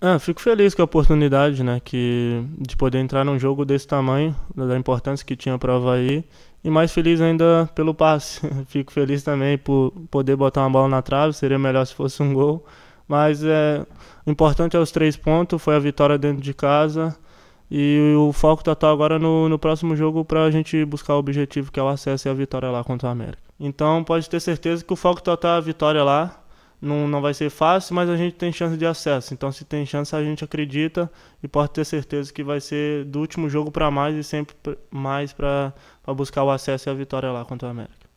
Ah, fico feliz com a oportunidade, né, que de poder entrar num jogo desse tamanho, da importância que tinha para o Havaí, e mais feliz ainda pelo passe. fico feliz também por poder botar uma bola na trave, seria melhor se fosse um gol, mas é, o importante é os três pontos, foi a vitória dentro de casa, e o foco total agora no, no próximo jogo para a gente buscar o objetivo que é o acesso e a vitória lá contra o América. Então pode ter certeza que o foco total é a vitória lá, não, não vai ser fácil, mas a gente tem chance de acesso. Então, se tem chance, a gente acredita e pode ter certeza que vai ser do último jogo para mais e sempre mais para buscar o acesso e a vitória lá contra o América.